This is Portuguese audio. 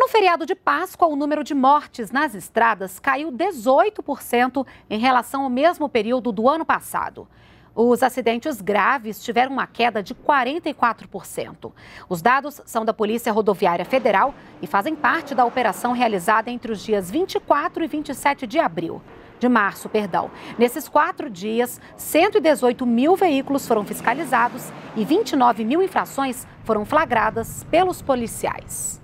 No feriado de Páscoa, o número de mortes nas estradas caiu 18% em relação ao mesmo período do ano passado. Os acidentes graves tiveram uma queda de 44%. Os dados são da Polícia Rodoviária Federal e fazem parte da operação realizada entre os dias 24 e 27 de abril. De março, perdão. Nesses quatro dias, 118 mil veículos foram fiscalizados e 29 mil infrações foram flagradas pelos policiais.